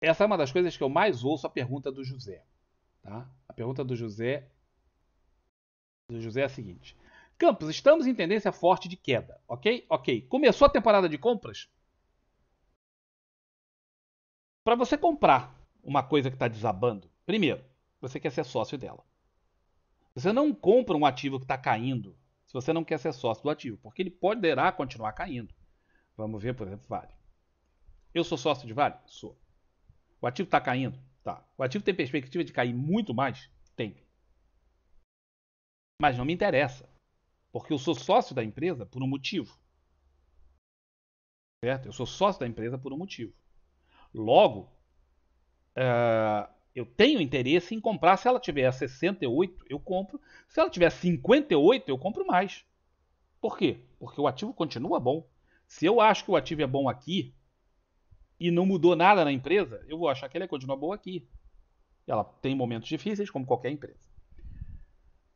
Essa é uma das coisas que eu mais ouço a pergunta do José. Tá? A pergunta do José do José é a seguinte: Campos, estamos em tendência forte de queda, ok? Ok. Começou a temporada de compras? Para você comprar uma coisa que está desabando, primeiro, você quer ser sócio dela. Você não compra um ativo que está caindo se você não quer ser sócio do ativo, porque ele poderá continuar caindo. Vamos ver, por exemplo, Vale. Eu sou sócio de Vale? Sou. O ativo está caindo? Tá. O ativo tem perspectiva de cair muito mais? Tem. Mas não me interessa. Porque eu sou sócio da empresa por um motivo. Certo? Eu sou sócio da empresa por um motivo. Logo, uh, eu tenho interesse em comprar. Se ela tiver 68, eu compro. Se ela tiver 58, eu compro mais. Por quê? Porque o ativo continua bom. Se eu acho que o ativo é bom aqui, e não mudou nada na empresa, eu vou achar que ela é continua boa aqui. Ela tem momentos difíceis, como qualquer empresa.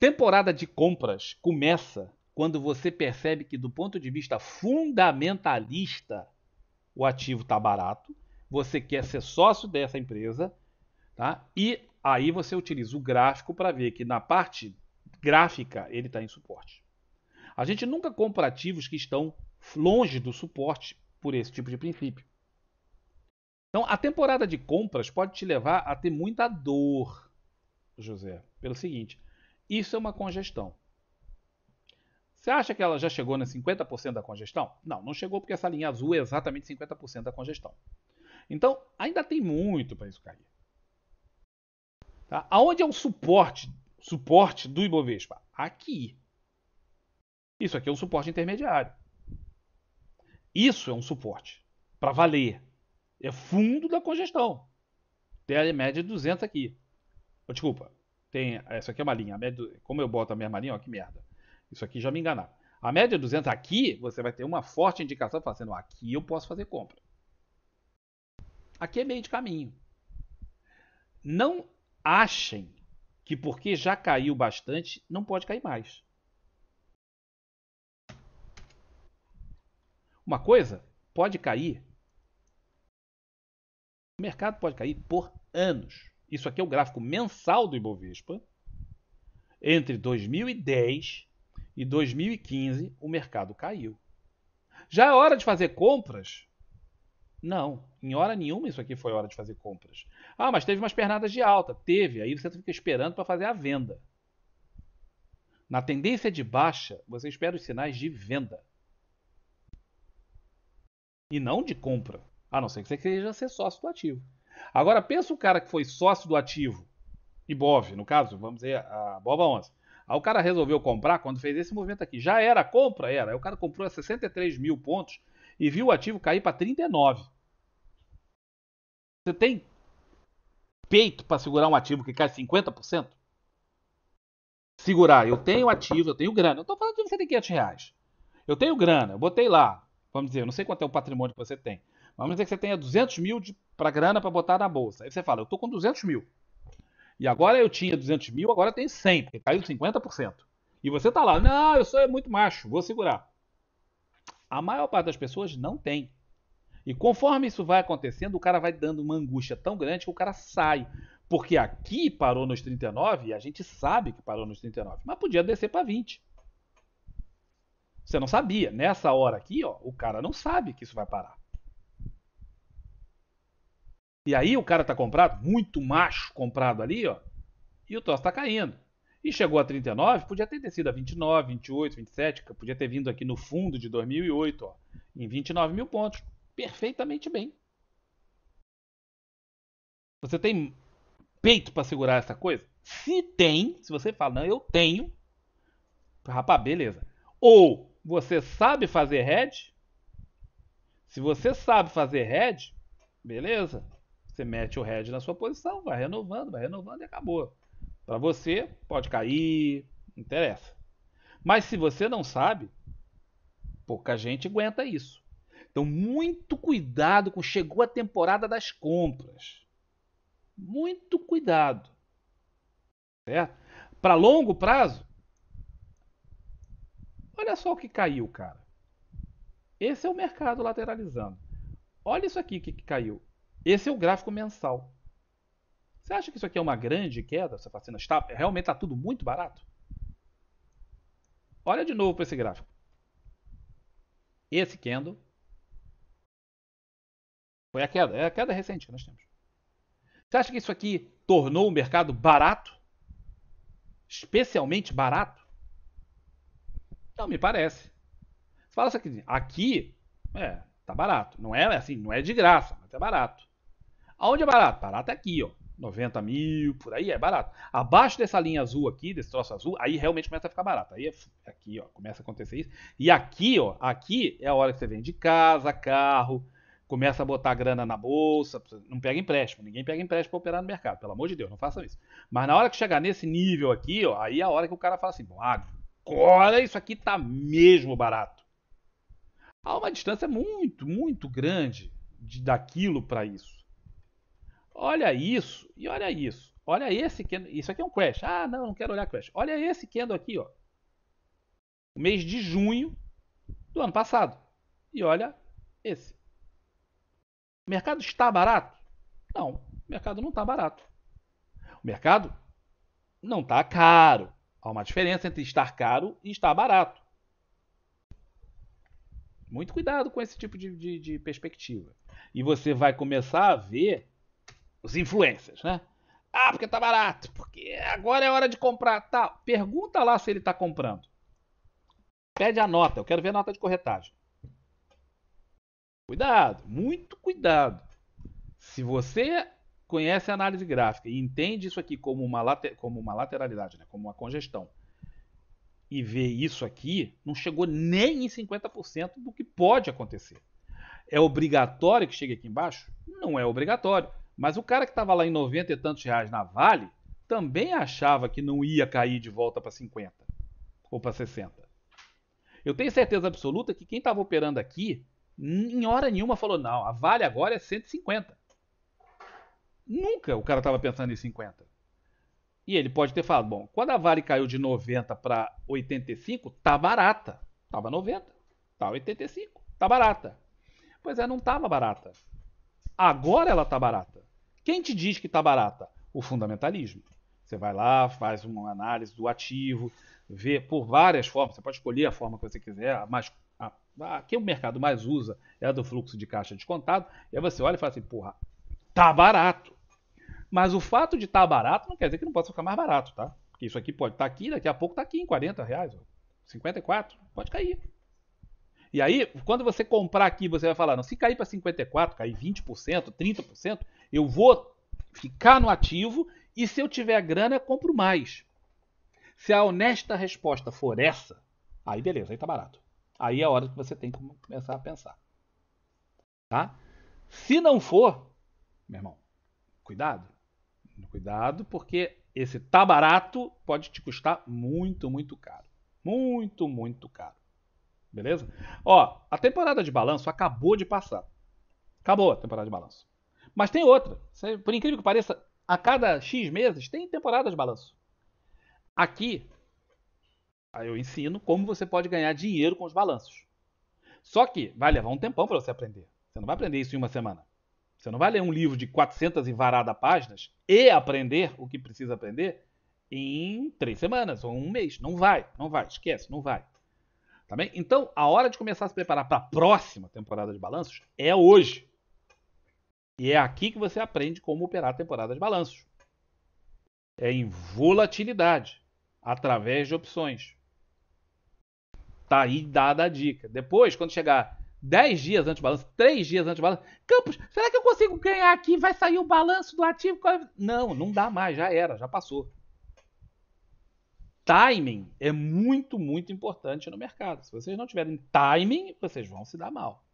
Temporada de compras começa quando você percebe que, do ponto de vista fundamentalista, o ativo está barato, você quer ser sócio dessa empresa, tá? e aí você utiliza o gráfico para ver que na parte gráfica ele está em suporte. A gente nunca compra ativos que estão longe do suporte por esse tipo de princípio. Então, a temporada de compras pode te levar a ter muita dor, José, pelo seguinte: isso é uma congestão. Você acha que ela já chegou na 50% da congestão? Não, não chegou porque essa linha azul é exatamente 50% da congestão. Então, ainda tem muito para isso cair. Tá? Aonde é o suporte, suporte do Ibovespa? Aqui. Isso aqui é um suporte intermediário. Isso é um suporte para valer. É fundo da congestão. Tem a média de 200 aqui. Oh, desculpa, tem, essa aqui é uma linha. Média, como eu boto a mesma linha, ó, que merda. Isso aqui já me enganar. A média 200 aqui, você vai ter uma forte indicação fazendo aqui eu posso fazer compra. Aqui é meio de caminho. Não achem que porque já caiu bastante, não pode cair mais. Uma coisa pode cair o mercado pode cair por anos. Isso aqui é o gráfico mensal do Ibovespa. Entre 2010 e 2015, o mercado caiu. Já é hora de fazer compras? Não, em hora nenhuma isso aqui foi hora de fazer compras. Ah, mas teve umas pernadas de alta. Teve, aí você fica esperando para fazer a venda. Na tendência de baixa, você espera os sinais de venda e não de compra. A não ser que você queira ser sócio do ativo. Agora, pensa o cara que foi sócio do ativo, IBOV, no caso, vamos dizer, a Bova 11. Aí o cara resolveu comprar quando fez esse movimento aqui. Já era compra? Era. Aí o cara comprou a 63 mil pontos e viu o ativo cair para 39. Você tem peito para segurar um ativo que cai 50%? Segurar. Eu tenho ativo, eu tenho grana. Eu estou falando de você tem 500 reais. Eu tenho grana, eu botei lá. Vamos dizer, eu não sei quanto é o patrimônio que você tem. Vamos dizer que você tenha 200 mil para grana para botar na bolsa. Aí você fala, eu estou com 200 mil. E agora eu tinha 200 mil, agora tem 100, porque caiu 50%. E você está lá, não, eu sou é muito macho, vou segurar. A maior parte das pessoas não tem. E conforme isso vai acontecendo, o cara vai dando uma angústia tão grande que o cara sai. Porque aqui parou nos 39 e a gente sabe que parou nos 39, mas podia descer para 20. Você não sabia. Nessa hora aqui, ó, o cara não sabe que isso vai parar. E aí o cara tá comprado, muito macho comprado ali, ó, e o troço tá caindo. E chegou a 39, podia ter descido a 29, 28, 27, podia ter vindo aqui no fundo de 2008, ó, em 29 mil pontos, perfeitamente bem. Você tem peito para segurar essa coisa? Se tem, se você fala, não, eu tenho, rapaz, beleza. Ou você sabe fazer head, se você sabe fazer head, beleza. Você mete o head na sua posição, vai renovando, vai renovando e acabou. Para você, pode cair, interessa. Mas se você não sabe, pouca gente aguenta isso. Então, muito cuidado com chegou a temporada das compras. Muito cuidado. Certo? Para longo prazo, olha só o que caiu, cara. Esse é o mercado lateralizando. Olha isso aqui que caiu. Esse é o gráfico mensal. Você acha que isso aqui é uma grande queda? Você assim, está, realmente está tudo muito barato? Olha de novo para esse gráfico. Esse candle foi a queda, é a queda recente que nós temos. Você acha que isso aqui tornou o mercado barato? Especialmente barato? Não me parece. Você fala assim, aqui, é, tá barato. Não é assim, não é de graça, mas é barato. Aonde é barato? Barato é aqui, ó. 90 mil, por aí é barato. Abaixo dessa linha azul aqui, desse troço azul, aí realmente começa a ficar barato. Aí é, é aqui, ó, começa a acontecer isso. E aqui, ó, aqui é a hora que você vende casa, carro, começa a botar grana na bolsa, não pega empréstimo, ninguém pega empréstimo para operar no mercado, pelo amor de Deus, não faça isso. Mas na hora que chegar nesse nível aqui, ó, aí é a hora que o cara fala assim, bom, ah, agora isso aqui tá mesmo barato. Há uma distância muito, muito grande de, daquilo para isso. Olha isso e olha isso. Olha esse candle. Isso aqui é um crash. Ah, não, não quero olhar crash. Olha esse candle aqui, ó. O mês de junho do ano passado. E olha esse. O mercado está barato? Não, o mercado não está barato. O mercado não está caro. Há uma diferença entre estar caro e estar barato. Muito cuidado com esse tipo de, de, de perspectiva. E você vai começar a ver os influencers, né? Ah, porque tá barato, porque agora é hora de comprar, tal. Tá. Pergunta lá se ele tá comprando. Pede a nota, eu quero ver a nota de corretagem. Cuidado, muito cuidado. Se você conhece a análise gráfica e entende isso aqui como uma, later, como uma lateralidade, né? como uma congestão, e vê isso aqui, não chegou nem em 50% do que pode acontecer. É obrigatório que chegue aqui embaixo? Não é obrigatório. Mas o cara que estava lá em 90 e tantos reais na Vale também achava que não ia cair de volta para 50 ou para 60. Eu tenho certeza absoluta que quem estava operando aqui, em hora nenhuma, falou: não, a Vale agora é 150. Nunca o cara estava pensando em 50. E ele pode ter falado: bom, quando a Vale caiu de 90 para 85, tá barata. Tava 90, tá 85, tá barata. Pois é, não tava barata. Agora ela tá barata. Quem te diz que está barata? O fundamentalismo. Você vai lá, faz uma análise do ativo, vê por várias formas, você pode escolher a forma que você quiser, Mas a, a, a que o mercado mais usa é a do fluxo de caixa descontado, e aí você olha e fala assim, porra, tá barato. Mas o fato de estar tá barato não quer dizer que não possa ficar mais barato, tá? Porque isso aqui pode estar tá aqui, daqui a pouco está aqui em 40 reais, 54, pode cair. E aí, quando você comprar aqui, você vai falar, não, se cair para 54, cair 20%, 30%, eu vou ficar no ativo e se eu tiver grana, eu compro mais. Se a honesta resposta for essa, aí beleza, aí tá barato. Aí é a hora que você tem que começar a pensar. Tá? Se não for, meu irmão, cuidado. Cuidado, porque esse tá barato pode te custar muito, muito caro. Muito, muito caro. Beleza? Ó, a temporada de balanço acabou de passar. Acabou a temporada de balanço. Mas tem outra. Por incrível que pareça, a cada X meses tem temporada de balanço. Aqui, eu ensino como você pode ganhar dinheiro com os balanços. Só que vai levar um tempão para você aprender. Você não vai aprender isso em uma semana. Você não vai ler um livro de 400 e varada páginas e aprender o que precisa aprender em três semanas ou um mês. Não vai, não vai, esquece, não vai. Tá bem? Então, a hora de começar a se preparar para a próxima temporada de balanços é hoje. E é aqui que você aprende como operar a temporada de balanços. É em volatilidade, através de opções. Tá aí dada a dica. Depois, quando chegar 10 dias antes do balanço, 3 dias antes do balanço. Campos, será que eu consigo ganhar aqui? Vai sair o balanço do ativo? Não, não dá mais, já era, já passou timing é muito, muito importante no mercado. Se vocês não tiverem timing, vocês vão se dar mal.